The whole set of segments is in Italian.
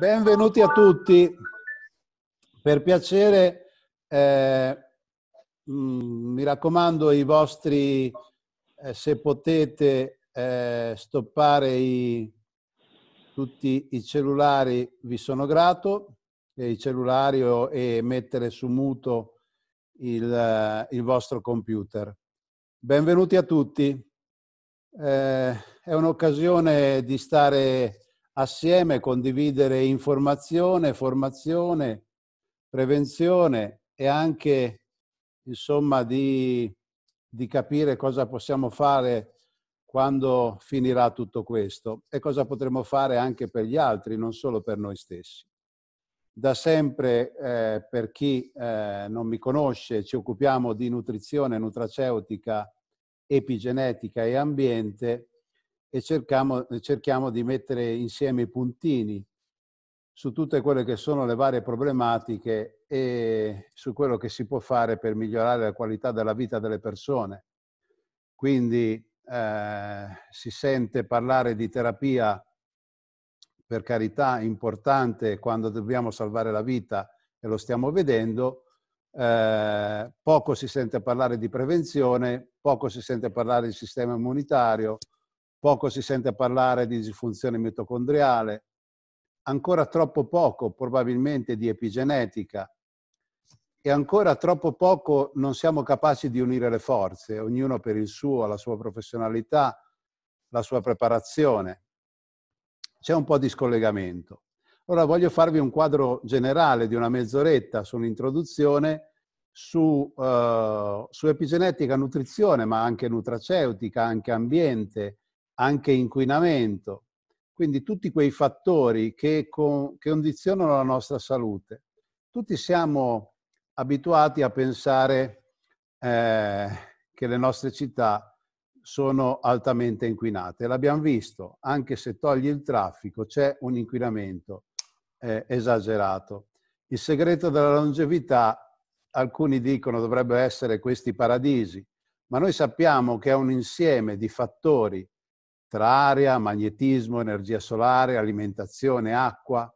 Benvenuti a tutti. Per piacere, eh, mm, mi raccomando i vostri, eh, se potete, eh, stoppare i, tutti i cellulari, vi sono grato, e i cellulari e mettere su muto il, eh, il, vostro computer. Benvenuti a tutti. Eh, è un'occasione di stare assieme condividere informazione, formazione, prevenzione e anche insomma di, di, capire cosa possiamo fare quando finirà tutto questo e cosa potremo fare anche per gli altri, non solo per noi stessi. Da sempre, eh, per chi eh, non mi conosce, ci occupiamo di nutrizione nutraceutica, epigenetica e ambiente e cerchiamo, cerchiamo di mettere insieme i puntini su tutte quelle che sono le varie problematiche e su quello che si può fare per migliorare la qualità della vita delle persone. Quindi eh, si sente parlare di terapia, per carità, importante quando dobbiamo salvare la vita e lo stiamo vedendo, eh, poco si sente parlare di prevenzione, poco si sente parlare di sistema immunitario, Poco si sente parlare di disfunzione mitocondriale, ancora troppo poco probabilmente di epigenetica e ancora troppo poco non siamo capaci di unire le forze, ognuno per il suo, la sua professionalità, la sua preparazione. C'è un po' di scollegamento. Ora voglio farvi un quadro generale di una mezz'oretta sull'introduzione su, eh, su epigenetica, nutrizione, ma anche nutraceutica, anche ambiente, anche inquinamento, quindi tutti quei fattori che, con, che condizionano la nostra salute. Tutti siamo abituati a pensare eh, che le nostre città sono altamente inquinate. L'abbiamo visto, anche se togli il traffico c'è un inquinamento eh, esagerato. Il segreto della longevità, alcuni dicono dovrebbero essere questi paradisi, ma noi sappiamo che è un insieme di fattori tra aria, magnetismo, energia solare, alimentazione, acqua.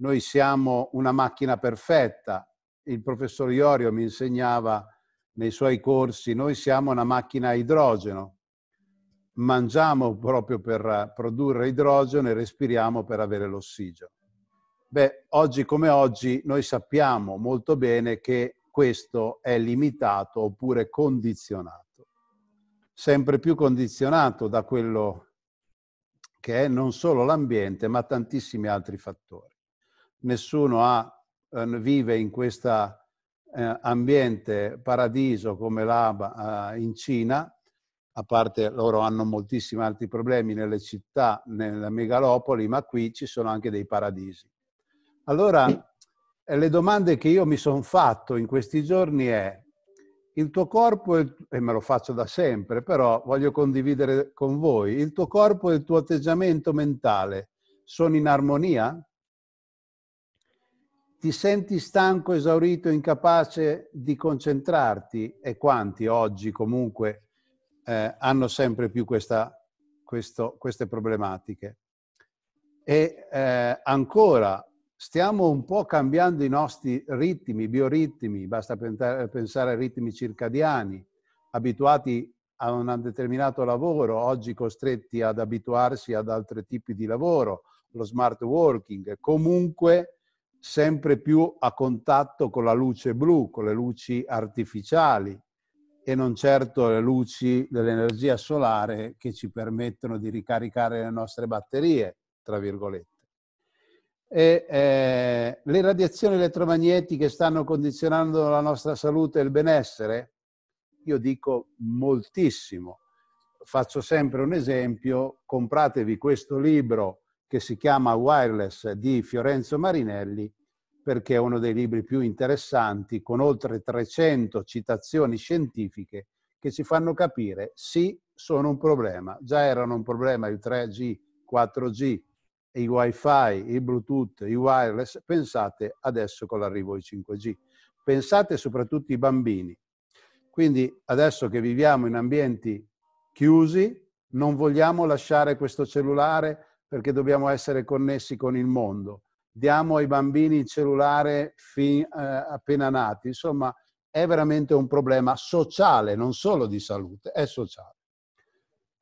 Noi siamo una macchina perfetta. Il professor Iorio mi insegnava nei suoi corsi, noi siamo una macchina a idrogeno. Mangiamo proprio per produrre idrogeno e respiriamo per avere l'ossigeno. Beh, oggi come oggi noi sappiamo molto bene che questo è limitato oppure condizionato sempre più condizionato da quello che è non solo l'ambiente, ma tantissimi altri fattori. Nessuno ha, eh, vive in questo eh, ambiente paradiso come l'ABA eh, in Cina, a parte loro hanno moltissimi altri problemi nelle città, nelle megalopoli, ma qui ci sono anche dei paradisi. Allora, le domande che io mi sono fatto in questi giorni è il tuo corpo, e me lo faccio da sempre, però voglio condividere con voi, il tuo corpo e il tuo atteggiamento mentale sono in armonia? Ti senti stanco, esaurito, incapace di concentrarti? E quanti oggi comunque eh, hanno sempre più questa, questo, queste problematiche? E eh, ancora stiamo un po' cambiando i nostri ritmi, bioritmi, basta pensare ai ritmi circadiani, abituati a un determinato lavoro, oggi costretti ad abituarsi ad altri tipi di lavoro, lo smart working, comunque sempre più a contatto con la luce blu, con le luci artificiali e non certo le luci dell'energia solare che ci permettono di ricaricare le nostre batterie, tra virgolette e eh, le radiazioni elettromagnetiche stanno condizionando la nostra salute e il benessere? Io dico moltissimo. Faccio sempre un esempio, compratevi questo libro che si chiama Wireless di Fiorenzo Marinelli perché è uno dei libri più interessanti con oltre 300 citazioni scientifiche che ci fanno capire sì, sono un problema. Già erano un problema il 3G, 4G, i wifi, i bluetooth, i wireless, pensate adesso con l'arrivo di 5G. Pensate soprattutto ai bambini. Quindi adesso che viviamo in ambienti chiusi, non vogliamo lasciare questo cellulare perché dobbiamo essere connessi con il mondo. Diamo ai bambini il cellulare fin, eh, appena nati. Insomma, è veramente un problema sociale, non solo di salute, è sociale.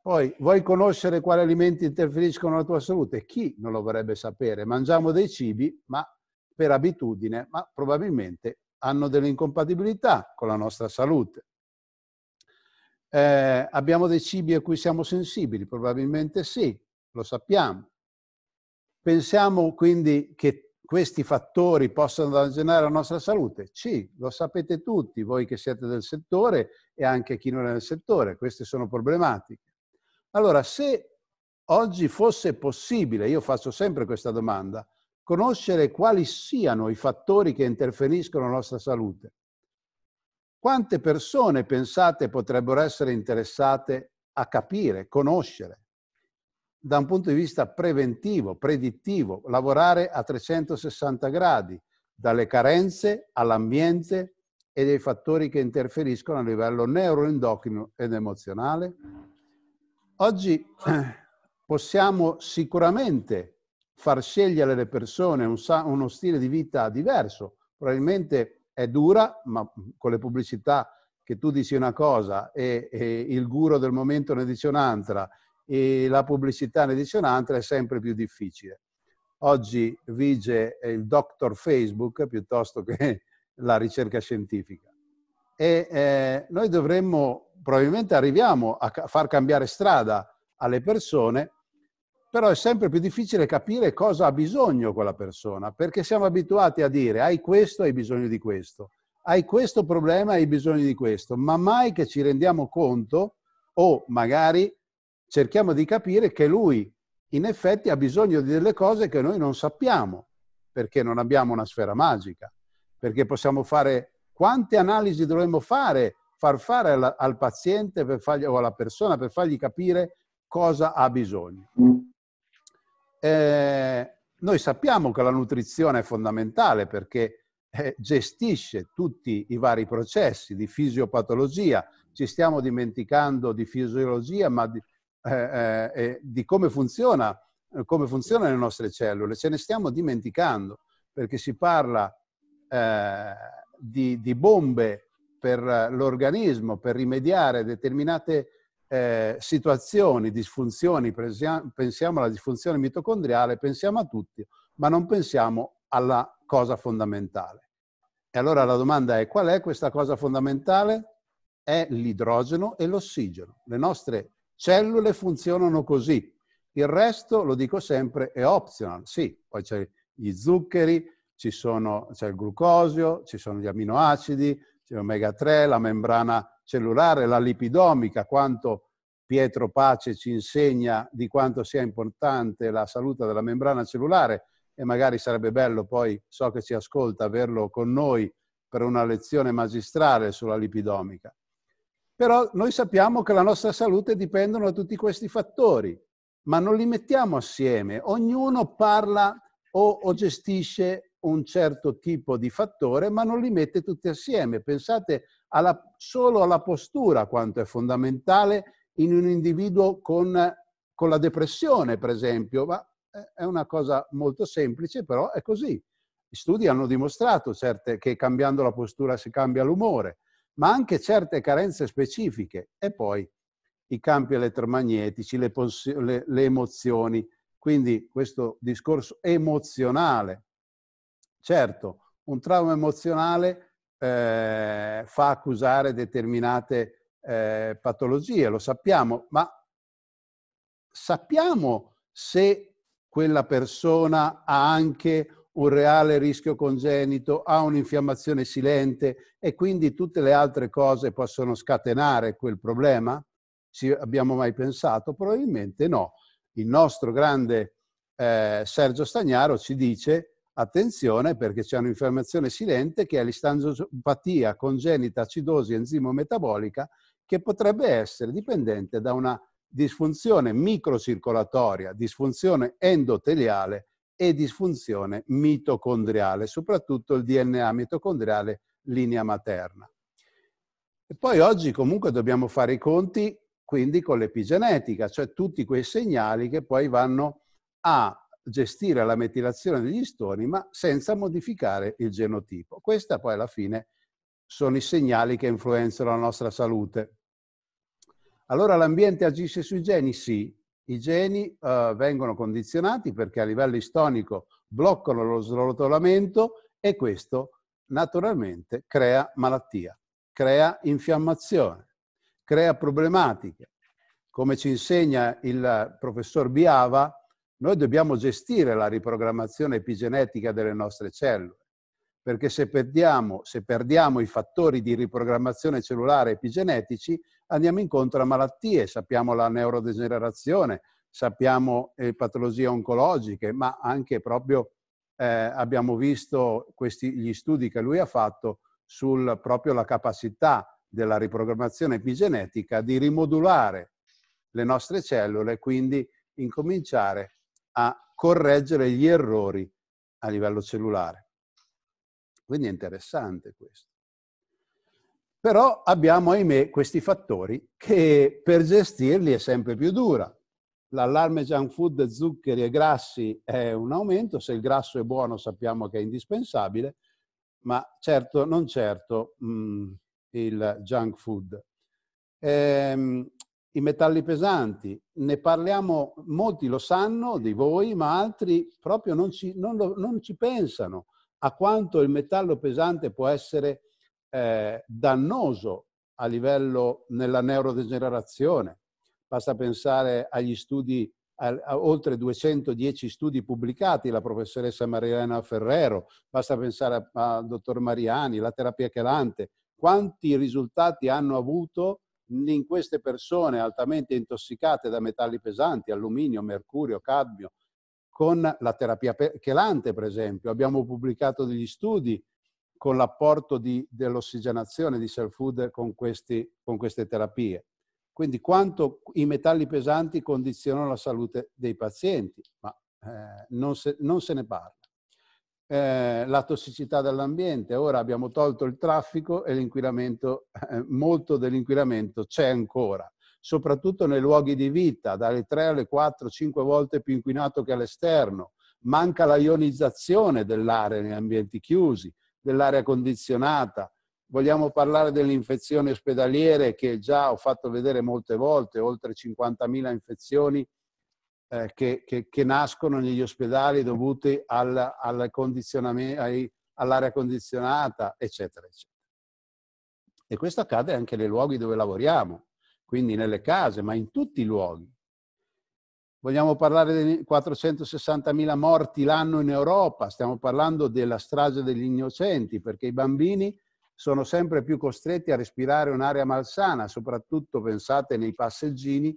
Poi, vuoi conoscere quali alimenti interferiscono alla tua salute? Chi non lo vorrebbe sapere? Mangiamo dei cibi, ma per abitudine, ma probabilmente hanno delle incompatibilità con la nostra salute. Eh, abbiamo dei cibi a cui siamo sensibili? Probabilmente sì, lo sappiamo. Pensiamo quindi che questi fattori possano danneggiare la nostra salute? Sì, lo sapete tutti, voi che siete del settore e anche chi non è del settore, queste sono problematiche. Allora, se oggi fosse possibile, io faccio sempre questa domanda, conoscere quali siano i fattori che interferiscono alla nostra salute, quante persone pensate potrebbero essere interessate a capire, conoscere, da un punto di vista preventivo, predittivo, lavorare a 360 gradi, dalle carenze all'ambiente e dei fattori che interferiscono a livello neuroendocrino ed emozionale? Oggi possiamo sicuramente far scegliere alle persone un, uno stile di vita diverso. Probabilmente è dura, ma con le pubblicità che tu dici una cosa e, e il guru del momento ne dice un'altra e la pubblicità ne dice un'altra, è sempre più difficile. Oggi vige eh, il doctor Facebook piuttosto che la ricerca scientifica. E eh, noi dovremmo probabilmente arriviamo a far cambiare strada alle persone, però è sempre più difficile capire cosa ha bisogno quella persona, perché siamo abituati a dire hai questo, hai bisogno di questo, hai questo problema, hai bisogno di questo, ma mai che ci rendiamo conto o magari cerchiamo di capire che lui in effetti ha bisogno di delle cose che noi non sappiamo, perché non abbiamo una sfera magica, perché possiamo fare quante analisi dovremmo fare far fare al, al paziente fargli, o alla persona per fargli capire cosa ha bisogno. Mm. Eh, noi sappiamo che la nutrizione è fondamentale perché eh, gestisce tutti i vari processi di fisiopatologia. Ci stiamo dimenticando di fisiologia, ma di, eh, eh di come, funziona, eh, come funzionano le nostre cellule. Ce ne stiamo dimenticando perché si parla eh, di, di bombe per eh, l'organismo, per rimediare determinate eh, situazioni, disfunzioni, pensiamo alla disfunzione mitocondriale, pensiamo a tutti, ma non pensiamo alla cosa fondamentale. E allora la domanda è qual è questa cosa fondamentale? È l'idrogeno e l'ossigeno. Le nostre cellule funzionano così. Il resto, lo dico sempre, è optional. Sì, poi c'è gli zuccheri, c'è il glucosio, ci sono gli aminoacidi, c'è l'omega 3, la membrana cellulare, la lipidomica, quanto Pietro Pace ci insegna di quanto sia importante la salute della membrana cellulare e magari sarebbe bello poi, so che ci ascolta, averlo con noi per una lezione magistrale sulla lipidomica. Però noi sappiamo che la nostra salute dipendono da tutti questi fattori, ma non li mettiamo assieme. Ognuno parla o, o gestisce un certo tipo di fattore, ma non li mette tutti assieme. Pensate alla, solo alla postura quanto è fondamentale in un individuo con, con la depressione, per esempio. Ma è una cosa molto semplice, però è così. Gli studi hanno dimostrato certe, che cambiando la postura si cambia l'umore, ma anche certe carenze specifiche. E poi i campi elettromagnetici, le, le, le emozioni. Quindi questo discorso emozionale Certo, un trauma emozionale eh, fa accusare determinate eh, patologie, lo sappiamo, ma sappiamo se quella persona ha anche un reale rischio congenito, ha un'infiammazione silente e quindi tutte le altre cose possono scatenare quel problema? Ci abbiamo mai pensato? Probabilmente no. Il nostro grande eh, Sergio Stagnaro ci dice Attenzione perché c'è un'infiammazione silente che è l'istangiopatia congenita acidosi enzimo-metabolica che potrebbe essere dipendente da una disfunzione microcircolatoria, disfunzione endoteliale e disfunzione mitocondriale, soprattutto il DNA mitocondriale linea materna. E poi oggi comunque dobbiamo fare i conti quindi con l'epigenetica, cioè tutti quei segnali che poi vanno a gestire la metilazione degli istoni ma senza modificare il genotipo. Questa poi alla fine sono i segnali che influenzano la nostra salute. Allora l'ambiente agisce sui geni? Sì, i geni eh, vengono condizionati perché a livello istonico bloccano lo srotolamento e questo naturalmente crea malattia, crea infiammazione, crea problematiche. Come ci insegna il professor Biava, noi dobbiamo gestire la riprogrammazione epigenetica delle nostre cellule, perché se perdiamo, se perdiamo i fattori di riprogrammazione cellulare epigenetici, andiamo incontro a malattie, sappiamo la neurodegenerazione, sappiamo eh, patologie oncologiche, ma anche proprio eh, abbiamo visto questi, gli studi che lui ha fatto sul proprio la capacità della riprogrammazione epigenetica di rimodulare le nostre cellule, e quindi incominciare a correggere gli errori a livello cellulare. Quindi è interessante questo. Però abbiamo, ahimè, questi fattori che per gestirli è sempre più dura. L'allarme junk food, zuccheri e grassi è un aumento, se il grasso è buono sappiamo che è indispensabile, ma certo, non certo mh, mm, il junk food. Ehm, i metalli pesanti, ne parliamo, molti lo sanno di voi, ma altri proprio non ci, non lo, non ci pensano a quanto il metallo pesante può essere eh, dannoso a livello nella neurodegenerazione. Basta pensare agli studi, a, a oltre 210 studi pubblicati, la professoressa Marilena Ferrero, basta pensare al dottor Mariani, la terapia chelante, quanti risultati hanno avuto in queste persone altamente intossicate da metalli pesanti, alluminio, mercurio, cadmio, con la terapia chelante, per esempio. Abbiamo pubblicato degli studi con l'apporto dell'ossigenazione di cell food con, questi, con queste terapie. Quindi quanto i metalli pesanti condizionano la salute dei pazienti, ma eh, non, se, non se ne parla eh, la tossicità dell'ambiente. Ora abbiamo tolto il traffico e l'inquinamento, eh, molto dell'inquinamento c'è ancora, soprattutto nei luoghi di vita, dalle 3 alle 4, 5 volte più inquinato che all'esterno. Manca la ionizzazione dell'aria negli ambienti chiusi, dell'aria condizionata. Vogliamo parlare delle infezioni ospedaliere che già ho fatto vedere molte volte, oltre 50.000 infezioni eh, che, che, che, nascono negli ospedali dovuti al, al ai, all'aria condizionata, eccetera, eccetera. E questo accade anche nei luoghi dove lavoriamo, quindi nelle case, ma in tutti i luoghi. Vogliamo parlare di 460.000 morti l'anno in Europa, stiamo parlando della strage degli innocenti, perché i bambini sono sempre più costretti a respirare un'aria malsana, soprattutto pensate nei passeggini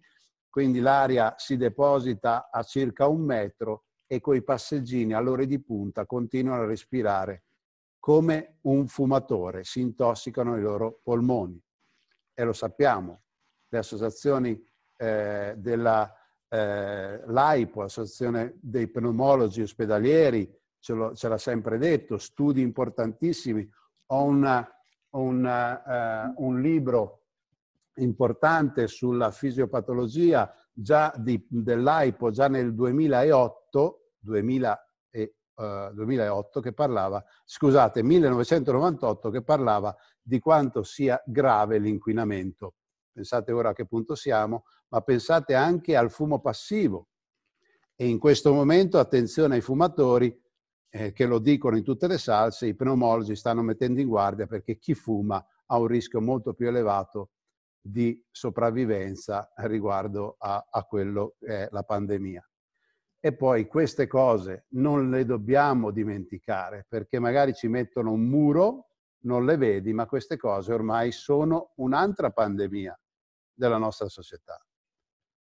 quindi l'aria si deposita a circa un metro e quei passeggini all'ore di punta continuano a respirare come un fumatore, si intossicano i loro polmoni. E lo sappiamo, le associazioni eh, della eh, l'AIPO, Associazione dei Pneumologi Ospedalieri, ce, lo, ce l'ha sempre detto, studi importantissimi. Ho una, una, eh, un libro importante sulla fisiopatologia già dell'AIPO già nel 2008, 2000 e, uh, eh, 2008 che parlava, scusate, 1998 che parlava di quanto sia grave l'inquinamento. Pensate ora a che punto siamo, ma pensate anche al fumo passivo. E in questo momento, attenzione ai fumatori, eh, che lo dicono in tutte le salse, i pneumologi stanno mettendo in guardia perché chi fuma ha un rischio molto più elevato di sopravvivenza riguardo a, a quello che è la pandemia. E poi queste cose non le dobbiamo dimenticare perché magari ci mettono un muro, non le vedi, ma queste cose ormai sono un'altra pandemia della nostra società.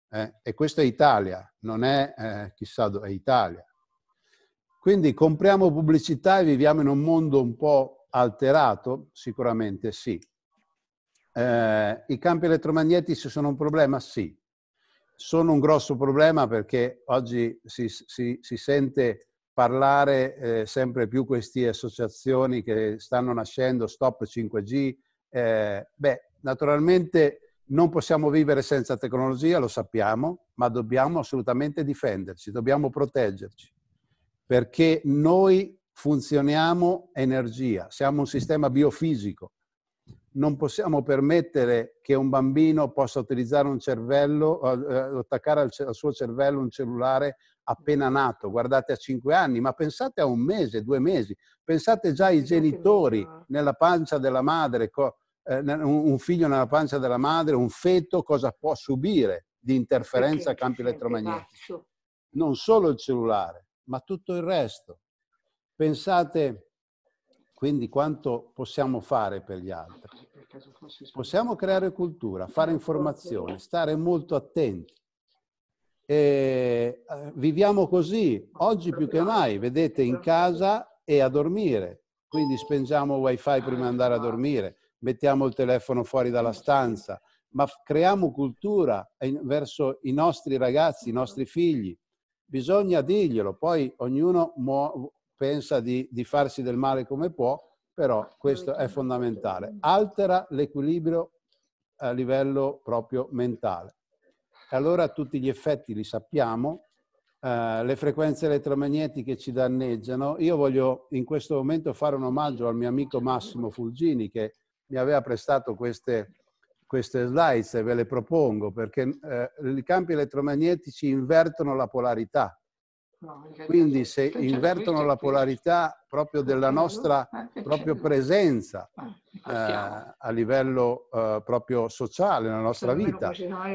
Eh? E questa è Italia, non è eh, chissà dove, è Italia. Quindi compriamo pubblicità e viviamo in un mondo un po' alterato? Sicuramente sì. Eh, I campi elettromagnetici sono un problema? Sì. Sono un grosso problema perché oggi si, si, si sente parlare eh, sempre più queste associazioni che stanno nascendo, Stop 5G. Eh, beh, naturalmente non possiamo vivere senza tecnologia, lo sappiamo, ma dobbiamo assolutamente difenderci, dobbiamo proteggerci, perché noi funzioniamo energia, siamo un sistema biofisico non possiamo permettere che un bambino possa utilizzare un cervello, eh, eh, attaccare al, al suo cervello un cellulare appena nato, guardate a cinque anni, ma pensate a un mese, due mesi, pensate già ai genitori eh. nella pancia della madre, un figlio nella pancia della madre, un feto, cosa può subire di interferenza a campi elettromagnetici. Non solo il cellulare, ma tutto il resto. Pensate quindi quanto possiamo fare per gli altri. Possiamo creare cultura, fare informazione, stare molto attenti. E eh, viviamo così, oggi più che mai, vedete, in casa e a dormire. Quindi spengiamo wifi prima di andare a dormire, mettiamo il telefono fuori dalla stanza, ma creiamo cultura verso i nostri ragazzi, i nostri figli. Bisogna dirglielo, poi ognuno pensa di, di farsi del male come può, però questo è fondamentale. Altera l'equilibrio a livello proprio mentale. Allora tutti gli effetti li sappiamo, eh, le frequenze elettromagnetiche ci danneggiano. Io voglio in questo momento fare un omaggio al mio amico Massimo Fulgini che mi aveva prestato queste, queste slides e ve le propongo perché eh, i campi elettromagnetici invertono la polarità. Quindi se invertono la polarità proprio della nostra eh, proprio certo. presenza eh, eh a livello eh, proprio sociale, nella nostra vita,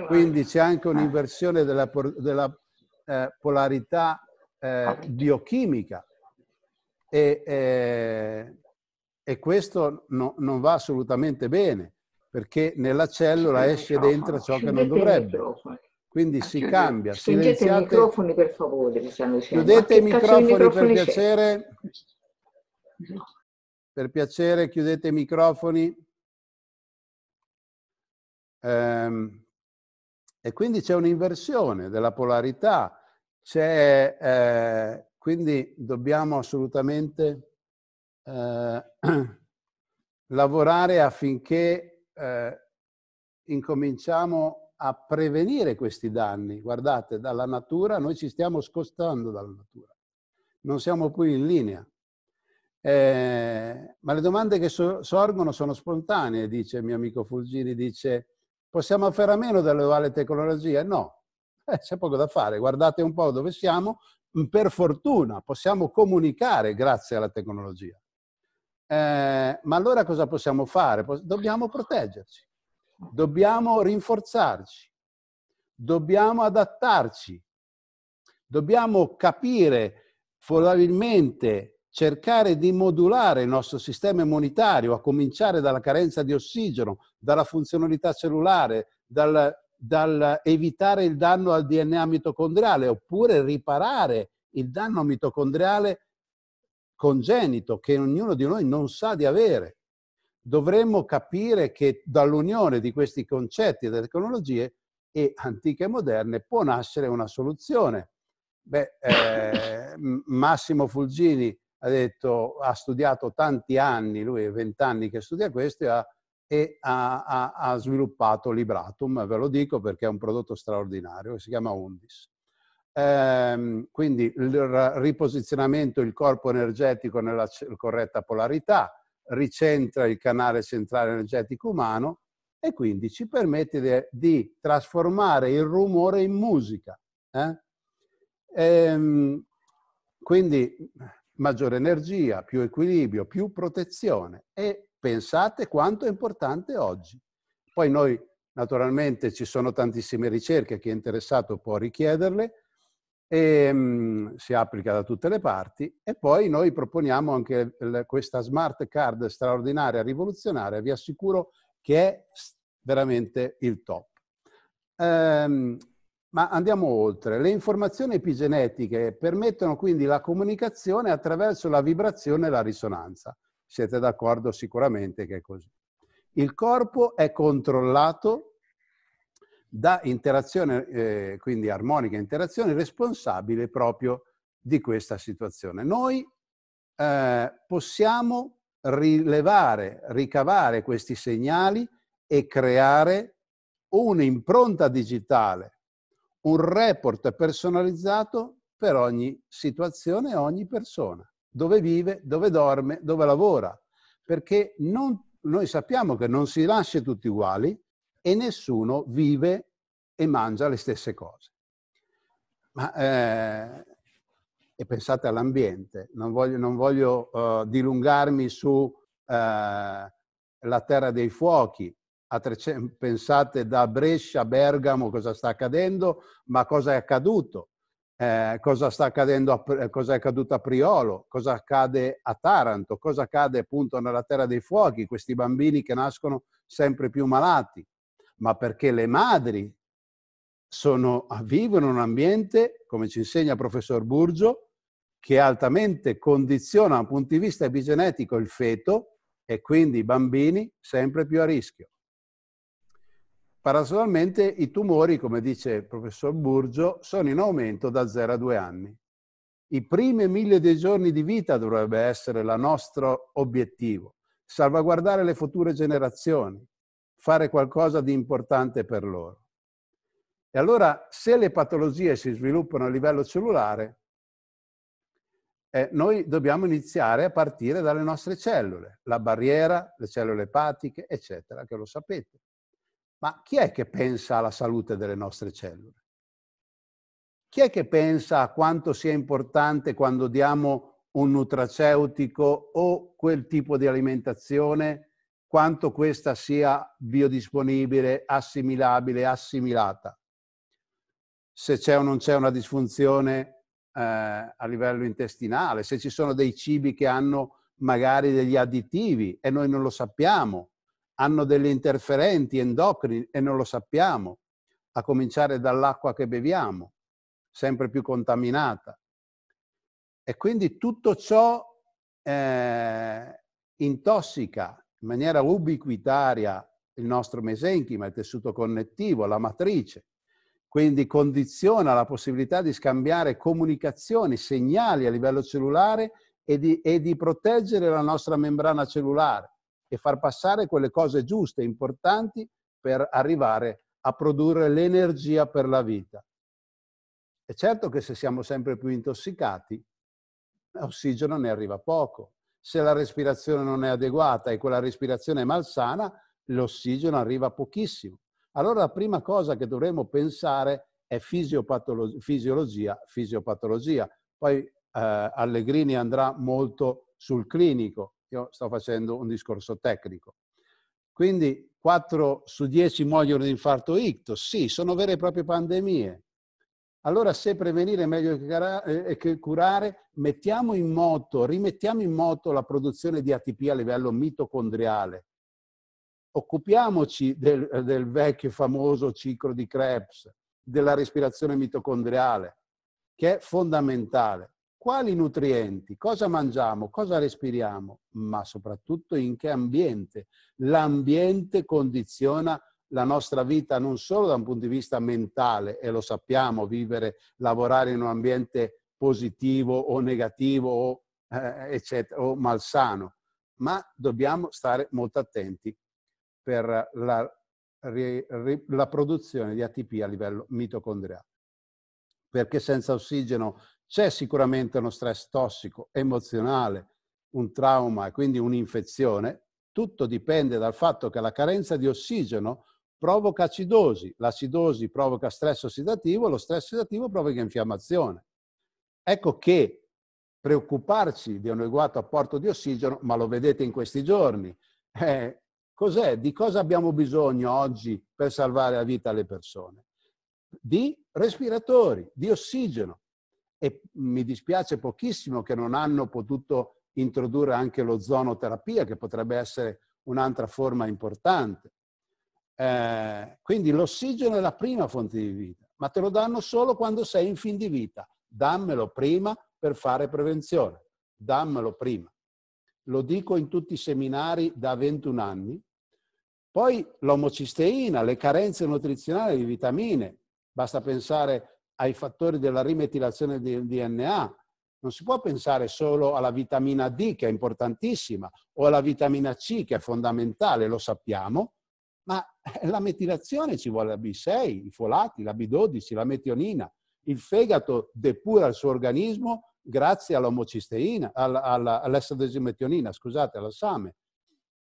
quindi c'è anche eh. un'inversione della, della eh, polarità ah, biochimica e, e questo no, non va assolutamente bene perché nella cellula esce dentro ciò che non dovrebbe. Quindi ah, si cambia. Spengete silenziate... i microfoni per favore, Chiudete i microfoni, per piacere. Per piacere, chiudete i microfoni. Ehm, e quindi c'è un'inversione della polarità. C'è, eh, quindi dobbiamo assolutamente eh, lavorare affinché eh, incominciamo a prevenire questi danni. Guardate, dalla natura noi ci stiamo scostando dalla natura, non siamo più in linea. Eh, ma le domande che so sorgono sono spontanee, dice il mio amico Fulgini, dice possiamo fare a meno delle nuove tecnologie? No, eh, c'è poco da fare, guardate un po' dove siamo, mm, per fortuna possiamo comunicare grazie alla tecnologia. Eh, ma allora cosa possiamo fare? Dobbiamo proteggerci. Dobbiamo rinforzarci, dobbiamo adattarci, dobbiamo capire, probabilmente cercare di modulare il nostro sistema immunitario, a cominciare dalla carenza di ossigeno, dalla funzionalità cellulare, dal, dal evitare il danno al DNA mitocondriale, oppure riparare il danno mitocondriale congenito che ognuno di noi non sa di avere dovremmo capire che dall'unione di questi concetti e delle tecnologie e antiche e moderne può nascere una soluzione. Beh, eh, Massimo Fulgini ha, detto, ha studiato tanti anni, lui è vent'anni che studia questo e, ha, e ha, ha, ha, sviluppato Libratum, ve lo dico perché è un prodotto straordinario, si chiama Undis. Eh, quindi il riposizionamento, il corpo energetico nella corretta polarità, ricentra il canale centrale energetico umano e quindi ci permette de, di trasformare il rumore in musica. Eh? Ehm, quindi maggiore energia, più equilibrio, più protezione. E pensate quanto è importante oggi. Poi noi, naturalmente, ci sono tantissime ricerche, chi è interessato può richiederle, e, um, si applica da tutte le parti e poi noi proponiamo anche questa smart card straordinaria, rivoluzionaria, vi assicuro che è veramente il top. Um, ma andiamo oltre. Le informazioni epigenetiche permettono quindi la comunicazione attraverso la vibrazione e la risonanza. Siete d'accordo sicuramente che è così. Il corpo è controllato da interazione, eh, quindi armonica interazione, responsabile proprio di questa situazione. Noi eh, possiamo rilevare, ricavare questi segnali e creare un'impronta digitale, un report personalizzato per ogni situazione e ogni persona, dove vive, dove dorme, dove lavora, perché non, noi sappiamo che non si nasce tutti uguali, e nessuno vive e mangia le stesse cose. Ma, eh, e pensate all'ambiente, non voglio, non voglio uh, dilungarmi su eh, la terra dei fuochi. 300, pensate da Brescia a Bergamo cosa sta accadendo, ma cosa è accaduto? Eh, cosa, sta accadendo a, eh, cosa è accaduto a Priolo? Cosa accade a Taranto? Cosa accade appunto nella terra dei fuochi? Questi bambini che nascono sempre più malati ma perché le madri sono, ah, vivono un ambiente, come ci insegna il professor Burgio, che altamente condiziona da un punto di vista epigenetico il feto e quindi i bambini sempre più a rischio. Paradossalmente i tumori, come dice il professor Burgio, sono in aumento da 0 a 2 anni. I primi mille dei giorni di vita dovrebbe essere il nostro obiettivo, salvaguardare le future generazioni, fare qualcosa di importante per loro. E allora se le patologie si sviluppano a livello cellulare, eh, noi dobbiamo iniziare a partire dalle nostre cellule, la barriera, le cellule epatiche, eccetera, che lo sapete. Ma chi è che pensa alla salute delle nostre cellule? Chi è che pensa a quanto sia importante quando diamo un nutraceutico o quel tipo di alimentazione quanto questa sia biodisponibile, assimilabile, assimilata. Se c'è o non c'è una disfunzione eh, a livello intestinale, se ci sono dei cibi che hanno magari degli additivi e noi non lo sappiamo, hanno degli interferenti endocrini e non lo sappiamo, a cominciare dall'acqua che beviamo, sempre più contaminata. E quindi tutto ciò eh, intossica, in maniera ubiquitaria il nostro mesenchima, il tessuto connettivo, la matrice. Quindi condiziona la possibilità di scambiare comunicazioni, segnali a livello cellulare e di, e di proteggere la nostra membrana cellulare e far passare quelle cose giuste, importanti per arrivare a produrre l'energia per la vita. E certo che se siamo sempre più intossicati, l'ossigeno ne arriva poco, se la respirazione non è adeguata e quella respirazione è malsana, l'ossigeno arriva pochissimo. Allora la prima cosa che dovremmo pensare è fisiopatologia, fisiologia, fisiopatologia. Poi eh, Allegrini andrà molto sul clinico, io sto facendo un discorso tecnico. Quindi 4 su 10 muoiono di infarto ictus, sì, sono vere e proprie pandemie. Allora se prevenire è meglio eh, eh, che curare, mettiamo in moto, rimettiamo in moto la produzione di ATP a livello mitocondriale. Occupiamoci del, eh, del vecchio famoso ciclo di Krebs, della respirazione mitocondriale, che è fondamentale. Quali nutrienti? Cosa mangiamo? Cosa respiriamo? Ma soprattutto in che ambiente? L'ambiente condiziona la nostra vita non solo da un punto di vista mentale, e lo sappiamo, vivere, lavorare in un ambiente positivo o negativo o, eh, eccetera, o malsano, ma dobbiamo stare molto attenti per la, la produzione di ATP a livello mitocondriale. Perché senza ossigeno c'è sicuramente uno stress tossico, emozionale, un trauma e quindi un'infezione, tutto dipende dal fatto che la carenza di ossigeno provoca acidosi, l'acidosi provoca stress ossidativo, lo stress ossidativo provoca infiammazione. Ecco che preoccuparci di un adeguato apporto di ossigeno, ma lo vedete in questi giorni, eh, cos'è? Di cosa abbiamo bisogno oggi per salvare la vita alle persone? Di respiratori, di ossigeno. E mi dispiace pochissimo che non hanno potuto introdurre anche l'ozonoterapia, che potrebbe essere un'altra forma importante. Eh, quindi l'ossigeno è la prima fonte di vita, ma te lo danno solo quando sei in fin di vita. Dammelo prima per fare prevenzione. Dammelo prima. Lo dico in tutti i seminari da 21 anni. Poi l'omocisteina, le carenze nutrizionali di vitamine. Basta pensare ai fattori della rimetilazione del DNA, non si può pensare solo alla vitamina D che è importantissima o alla vitamina C che è fondamentale, lo sappiamo, ma la metilazione ci vuole la B6, i folati, la B12, la metionina. Il fegato depura il suo organismo grazie all'omocisteina, all'esodesimetionina, scusate, alla same.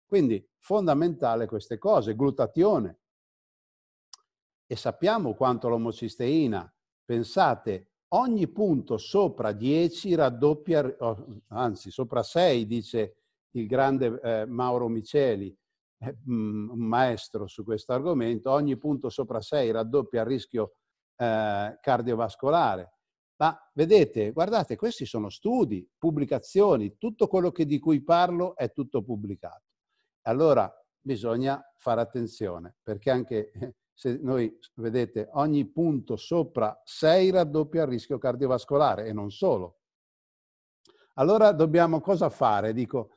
Quindi fondamentale queste cose, glutatione. E sappiamo quanto l'omocisteina, pensate, ogni punto sopra 10 raddoppia, oh, anzi sopra 6, dice il grande eh, Mauro Miceli, eh, mhmm, un maestro su questo argomento, ogni punto sopra 6 raddoppia il rischio eh, cardiovascolare. Ma vedete, guardate, questi sono studi, pubblicazioni, tutto quello di cui parlo è tutto pubblicato. Allora bisogna fare attenzione, perché anche eh, se noi, vedete, ogni punto sopra 6 raddoppia il rischio cardiovascolare e non solo. Allora dobbiamo cosa fare? Dico,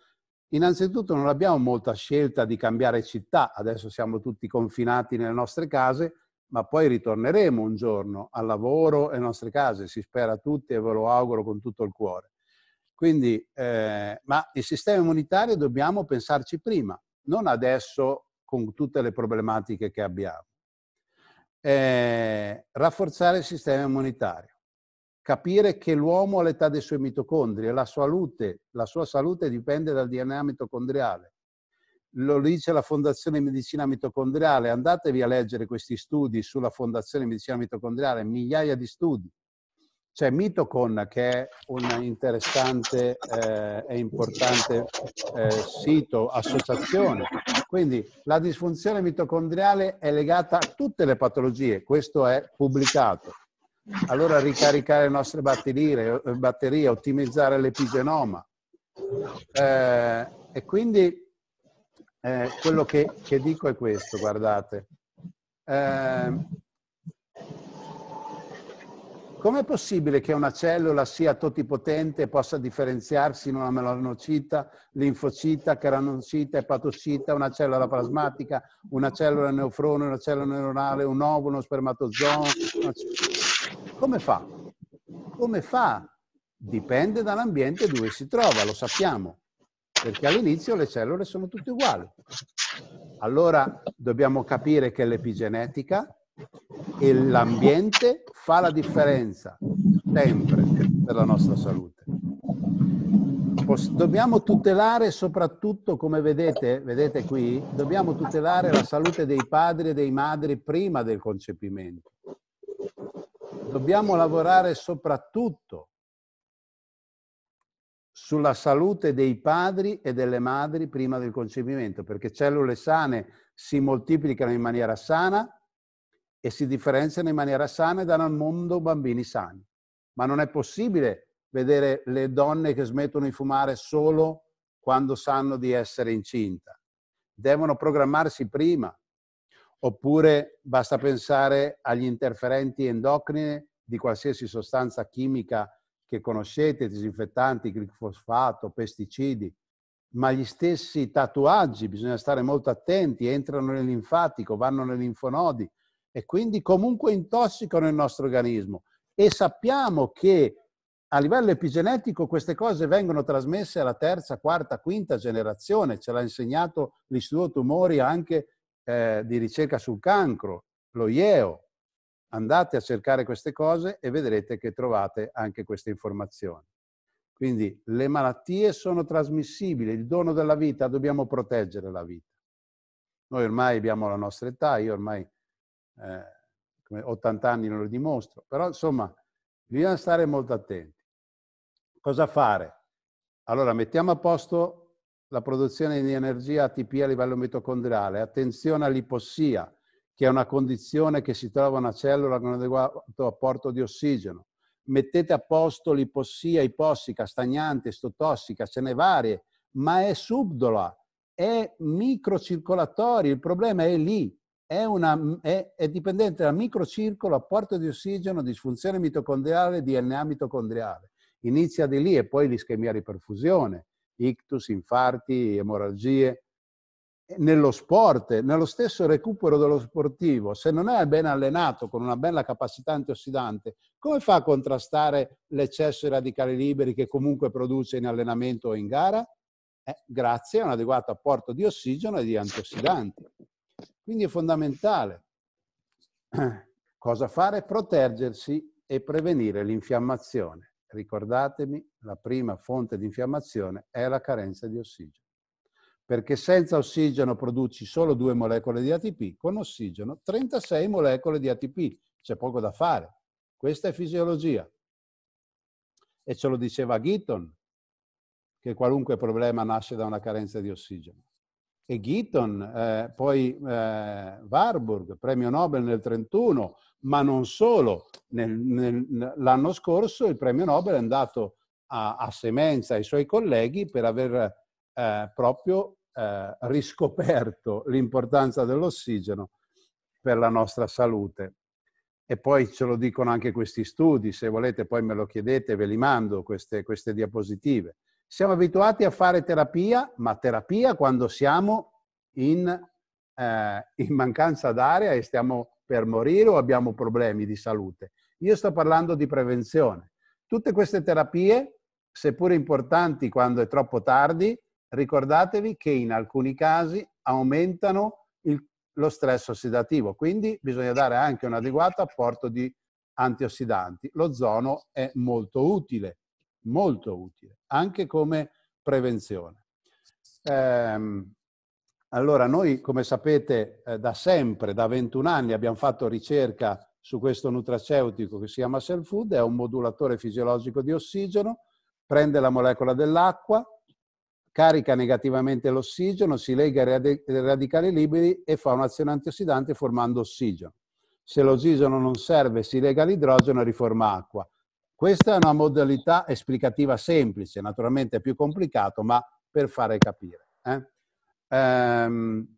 Innanzitutto non abbiamo molta scelta di cambiare città, adesso siamo tutti confinati nelle nostre case, ma poi ritorneremo un giorno al lavoro e alle nostre case, si spera a tutti e ve lo auguro con tutto il cuore. Quindi, eh, ma il sistema immunitario dobbiamo pensarci prima, non adesso con tutte le problematiche che abbiamo. Eh, rafforzare il sistema immunitario capire che l'uomo ha l'età dei suoi mitocondri e la salute, la sua salute dipende dal DNA mitocondriale. Lo dice la Fondazione Medicina Mitocondriale, andatevi a leggere questi studi sulla Fondazione Medicina Mitocondriale, migliaia di studi. C'è Mitocon che è un interessante eh, e eh, importante eh, sito, associazione. Quindi la disfunzione mitocondriale è legata a tutte le patologie, questo è pubblicato allora ricaricare le nostre batterie, eh, batterie ottimizzare l'epigenoma. Eh, e quindi eh, quello che, che, dico è questo, guardate. Eh, Com'è possibile che una cellula sia totipotente e possa differenziarsi in una melanocita, linfocita, caranocita, epatocita, una cellula plasmatica, una cellula neofrone, una cellula neuronale, un ovulo, uno spermatozoo? Una... Come fa? Come fa? Dipende dall'ambiente dove si trova, lo sappiamo, perché all'inizio le cellule sono tutte uguali. Allora dobbiamo capire che l'epigenetica e l'ambiente fa la differenza, sempre, per la nostra salute. Dobbiamo tutelare soprattutto, come vedete, vedete qui, dobbiamo tutelare la salute dei padri e dei madri prima del concepimento dobbiamo lavorare soprattutto sulla salute dei padri e delle madri prima del concepimento, perché cellule sane si moltiplicano in maniera sana e si differenziano in maniera sana e danno al mondo bambini sani. Ma non è possibile vedere le donne che smettono di fumare solo quando sanno di essere incinta. Devono programmarsi prima, oppure basta pensare agli interferenti endocrini di qualsiasi sostanza chimica che conoscete, disinfettanti, glifosfato, pesticidi, ma gli stessi tatuaggi, bisogna stare molto attenti, entrano nel linfatico, vanno nei linfonodi e quindi comunque intossicano il nostro organismo. E sappiamo che a livello epigenetico queste cose vengono trasmesse alla terza, quarta, quinta generazione, ce l'ha insegnato l'Istituto Tumori anche eh, di ricerca sul cancro, lo IEO. Andate a cercare queste cose e vedrete che trovate anche queste informazioni. Quindi le malattie sono trasmissibili, il dono della vita, dobbiamo proteggere la vita. Noi ormai abbiamo la nostra età, io ormai eh, 80 anni non lo dimostro, però insomma bisogna stare molto attenti. Cosa fare? Allora mettiamo a posto la produzione di energia ATP a livello mitocondriale. Attenzione all'ipossia, che è una condizione che si trova una cellula con un adeguato apporto di ossigeno. Mettete a posto l'ipossia ipossica, stagnante, stotossica, ce ne varie, ma è subdola, è microcircolatorio, il problema è lì. È, una, è, è dipendente dal microcircolo, apporto di ossigeno, disfunzione mitocondriale, DNA mitocondriale. Inizia di lì e poi l'ischemia di perfusione ictus, infarti, emorragie. Nello sport, nello stesso recupero dello sportivo, se non è ben allenato con una bella capacità antiossidante, come fa a contrastare l'eccesso di radicali liberi che comunque produce in allenamento o in gara? Eh, grazie a un adeguato apporto di ossigeno e di antiossidanti. Quindi è fondamentale. Cosa fare? Proteggersi e prevenire l'infiammazione ricordatemi, la prima fonte di infiammazione è la carenza di ossigeno. Perché senza ossigeno produci solo due molecole di ATP, con ossigeno 36 molecole di ATP. C'è poco da fare. Questa è fisiologia. E ce lo diceva Gitton, che qualunque problema nasce da una carenza di ossigeno e Gitton, eh, poi eh, Warburg, premio Nobel nel 1931, ma non solo. l'anno scorso il premio Nobel è andato a, a Semenza e ai suoi colleghi per aver eh, proprio eh, riscoperto l'importanza dell'ossigeno per la nostra salute. E poi ce lo dicono anche questi studi, se volete poi me lo chiedete, ve li mando queste, queste diapositive. Siamo abituati a fare terapia, ma terapia quando siamo in, eh, in mancanza d'aria e stiamo per morire o abbiamo problemi di salute. Io sto parlando di prevenzione. Tutte queste terapie, seppur importanti quando è troppo tardi, ricordatevi che in alcuni casi aumentano il, lo stress ossidativo, quindi bisogna dare anche un adeguato apporto di antiossidanti. L'ozono è molto utile molto utile, anche come prevenzione. Ehm, allora, noi, come sapete, eh, da sempre, da 21 anni, abbiamo fatto ricerca su questo nutraceutico che si chiama Cell Food, è un modulatore fisiologico di ossigeno, prende la molecola dell'acqua, carica negativamente l'ossigeno, si lega ai radicali liberi e fa un'azione antiossidante formando ossigeno. Se l'ossigeno non serve, si lega all'idrogeno e riforma acqua. Questa è una modalità esplicativa semplice, naturalmente è più complicato, ma per fare capire. Eh? Ehm,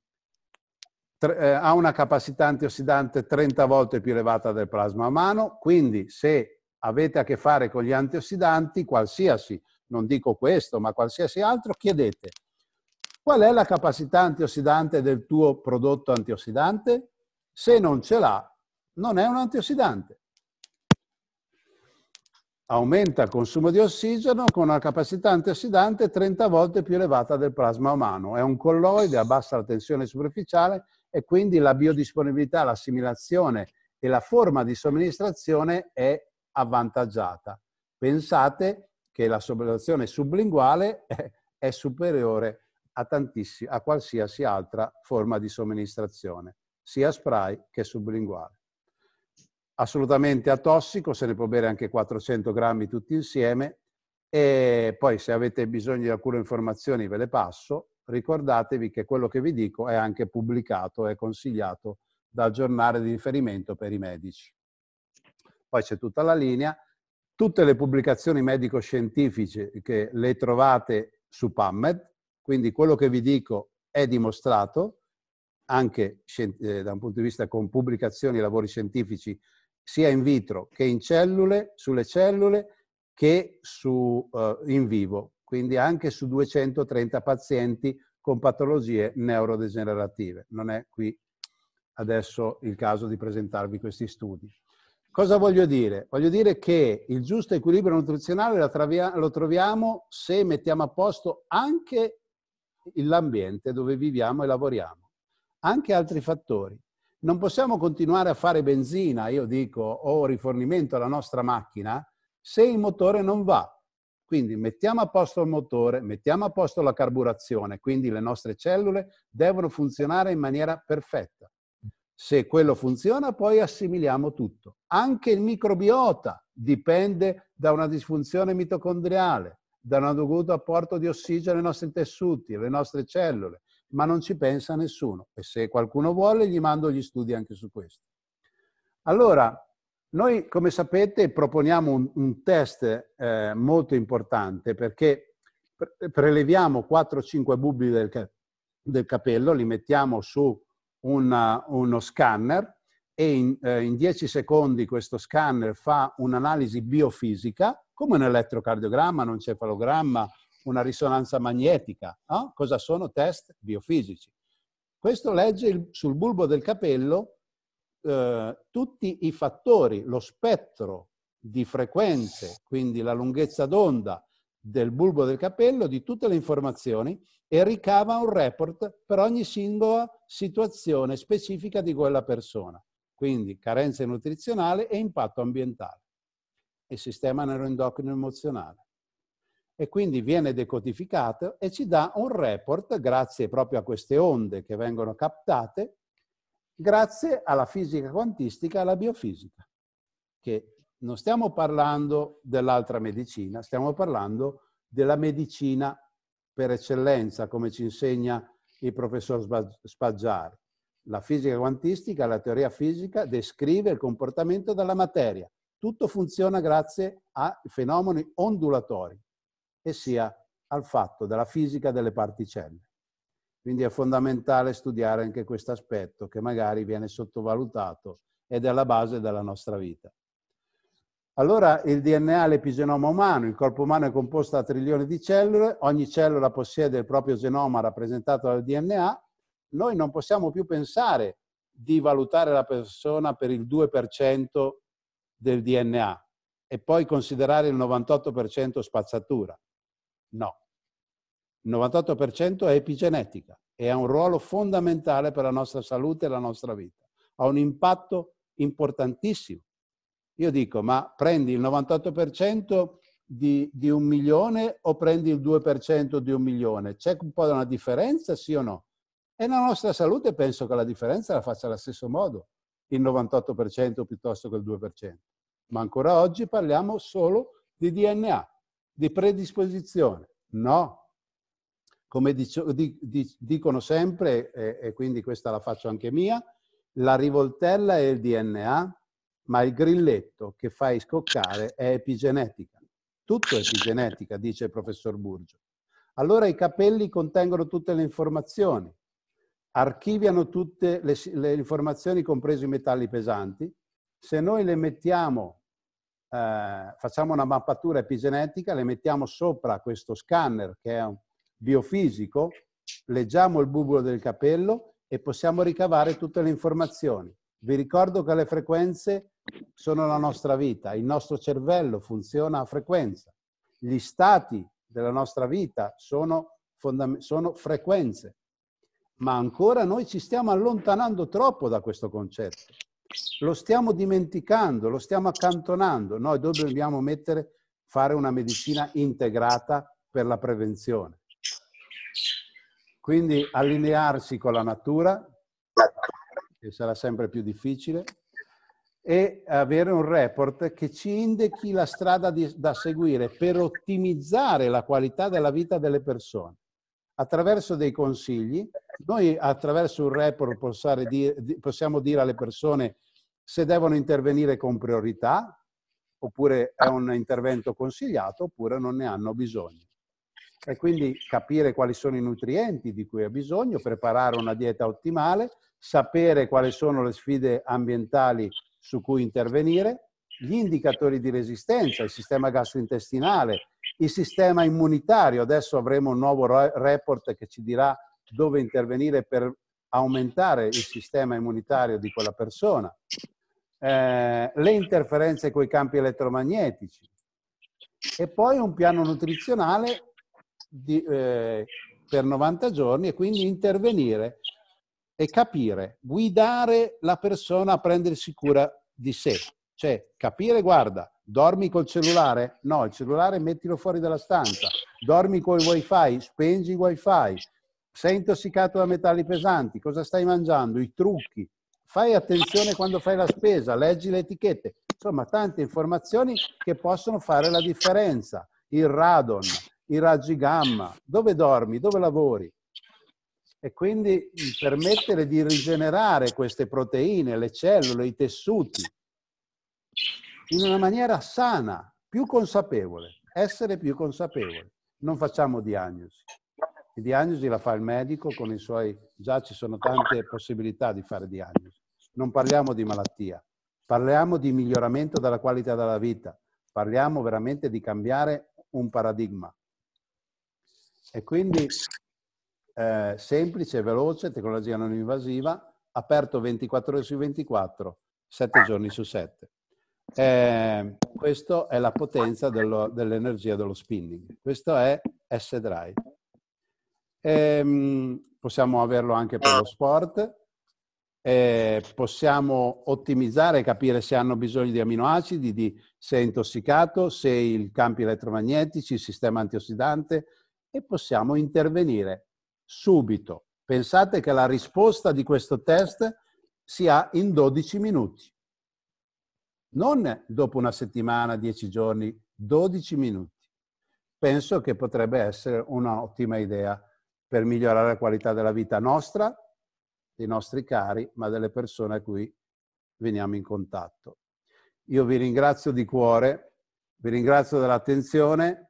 tre, eh, ha una capacità antiossidante 30 volte più elevata del plasma a mano, quindi se avete a che fare con gli antiossidanti, qualsiasi, non dico questo, ma qualsiasi altro, chiedete qual è la capacità antiossidante del tuo prodotto antiossidante? Se non ce l'ha, non è un antiossidante aumenta il consumo di ossigeno con una capacità antiossidante 30 volte più elevata del plasma umano. È un colloide, abbassa la tensione superficiale e quindi la biodisponibilità, l'assimilazione e la forma di somministrazione è avvantaggiata. Pensate che la somministrazione sublinguale è superiore a, a qualsiasi altra forma di somministrazione, sia spray che sublinguale assolutamente atossico, se ne può bere anche 400 grammi tutti insieme e poi se avete bisogno di alcune informazioni ve le passo. Ricordatevi che quello che vi dico è anche pubblicato è consigliato dal giornale di riferimento per i medici. Poi c'è tutta la linea. Tutte le pubblicazioni medico-scientifiche che le trovate su PubMed, quindi quello che vi dico è dimostrato, anche eh, da un punto di vista con pubblicazioni e lavori scientifici sia in vitro che in cellule, sulle cellule che su, eh, in vivo, quindi anche su 230 pazienti con patologie neurodegenerative. Non è qui adesso il caso di presentarvi questi studi. Cosa voglio dire? Voglio dire che il giusto equilibrio nutrizionale lo troviamo se mettiamo a posto anche l'ambiente dove viviamo e lavoriamo, anche altri fattori non possiamo continuare a fare benzina, io dico, o rifornimento alla nostra macchina se il motore non va. Quindi mettiamo a posto il motore, mettiamo a posto la carburazione, quindi le nostre cellule devono funzionare in maniera perfetta. Se quello funziona, poi assimiliamo tutto. Anche il microbiota dipende da una disfunzione mitocondriale, da un dovuto apporto di ossigeno ai nostri tessuti, alle nostre cellule ma non ci pensa nessuno. E se qualcuno vuole, gli mando gli studi anche su questo. Allora, noi, come sapete, proponiamo un, un test eh, molto importante perché pre preleviamo 4-5 bulbi del, ca del, capello, li mettiamo su una, uh, uno scanner e in, eh, in 10 secondi questo scanner fa un'analisi biofisica, come un elettrocardiogramma, un cefalogramma, una risonanza magnetica. No? Cosa sono test biofisici? Questo legge sul bulbo del capello eh, tutti i fattori, lo spettro di frequenze, quindi la lunghezza d'onda del bulbo del capello, di tutte le informazioni e ricava un report per ogni singola situazione specifica di quella persona. Quindi carenza nutrizionale e impatto ambientale e sistema neuroendocrino emozionale e quindi viene decodificato e ci dà un report grazie proprio a queste onde che vengono captate, grazie alla fisica quantistica e alla biofisica, che non stiamo parlando dell'altra medicina, stiamo parlando della medicina per eccellenza, come ci insegna il professor Spaggiari. La fisica quantistica, la teoria fisica, descrive il comportamento della materia. Tutto funziona grazie a fenomeni ondulatori e sia al fatto della fisica delle particelle. Quindi è fondamentale studiare anche questo aspetto che magari viene sottovalutato ed è alla base della nostra vita. Allora il DNA è l'epigenoma umano, il corpo umano è composto da trilioni di cellule, ogni cellula possiede il proprio genoma rappresentato dal DNA, noi non possiamo più pensare di valutare la persona per il 2% del DNA e poi considerare il 98% spazzatura. No. Il 98% è epigenetica e ha un ruolo fondamentale per la nostra salute e la nostra vita. Ha un impatto importantissimo. Io dico, ma prendi il 98% di, di, un milione o prendi il 2% di un milione? C'è un po' una differenza, sì o no? E la nostra salute penso che la differenza la faccia allo stesso modo, il 98% piuttosto che il 2%. Ma ancora oggi parliamo solo di DNA di predisposizione? No. Come dico, di, di, dicono sempre, e, e quindi questa la faccio anche mia, la rivoltella è il DNA, ma il grilletto che fai scoccare è epigenetica. Tutto è epigenetica, dice il professor Burgio. Allora i capelli contengono tutte le informazioni, archiviano tutte le, le informazioni, compresi i metalli pesanti. Se noi le mettiamo eh, facciamo una mappatura epigenetica, le mettiamo sopra questo scanner che è un biofisico, leggiamo il bubolo del capello e possiamo ricavare tutte le informazioni. Vi ricordo che le frequenze sono la nostra vita, il nostro cervello funziona a frequenza, gli stati della nostra vita sono, sono frequenze, ma ancora noi ci stiamo allontanando troppo da questo concetto. Lo stiamo dimenticando, lo stiamo accantonando. Noi dobbiamo mettere, fare una medicina integrata per la prevenzione. Quindi allinearsi con la natura, che sarà sempre più difficile, e avere un report che ci indichi la strada di, da seguire per ottimizzare la qualità della vita delle persone. Attraverso dei consigli, noi attraverso un report possiamo dire alle persone se devono intervenire con priorità, oppure è ah. un intervento consigliato, oppure non ne hanno bisogno. E quindi capire quali sono i nutrienti di cui ha bisogno, preparare una dieta ottimale, sapere quali sono le sfide ambientali su cui intervenire, gli indicatori di resistenza, il sistema gastrointestinale, il sistema immunitario. Adesso avremo un nuovo report che ci dirà dove intervenire per aumentare il sistema immunitario di quella persona, eh, le interferenze con i campi elettromagnetici e poi un piano nutrizionale di, eh, per 90 giorni e quindi intervenire e capire, guidare la persona a prendersi cura di sé. Cioè capire, guarda, dormi col cellulare? No, il cellulare mettilo fuori dalla stanza. Dormi col wifi? Spengi il wifi. Sei intossicato da metalli pesanti? Cosa stai mangiando? I trucchi fai attenzione quando fai la spesa, leggi le etichette, insomma tante informazioni che possono fare la differenza, il radon, i raggi gamma, dove dormi, dove lavori e quindi permettere di rigenerare queste proteine, le cellule, i tessuti in una maniera sana, più consapevole, essere più consapevole. Non facciamo diagnosi. La diagnosi la fa il medico con i suoi, già ci sono tante possibilità di fare diagnosi non parliamo di malattia, parliamo di miglioramento della qualità della vita, parliamo veramente di cambiare un paradigma. E quindi eh, semplice, veloce, tecnologia non invasiva, aperto 24 ore su 24, 7 giorni su 7. Eh, questa è la potenza dello, dell'energia dello spinning. Questo è S-Drive. Eh, possiamo averlo anche per lo sport, eh, possiamo ottimizzare e capire se hanno bisogno di aminoacidi, di, se è intossicato, se i campi elettromagnetici, il sistema antiossidante e possiamo intervenire subito. Pensate che la risposta di questo test si ha in 12 minuti, non dopo una settimana, 10 giorni, 12 minuti. Penso che potrebbe essere un'ottima idea per migliorare la qualità della vita nostra dei nostri cari, ma delle persone a cui veniamo in contatto. Io vi ringrazio di cuore, vi ringrazio dell'attenzione.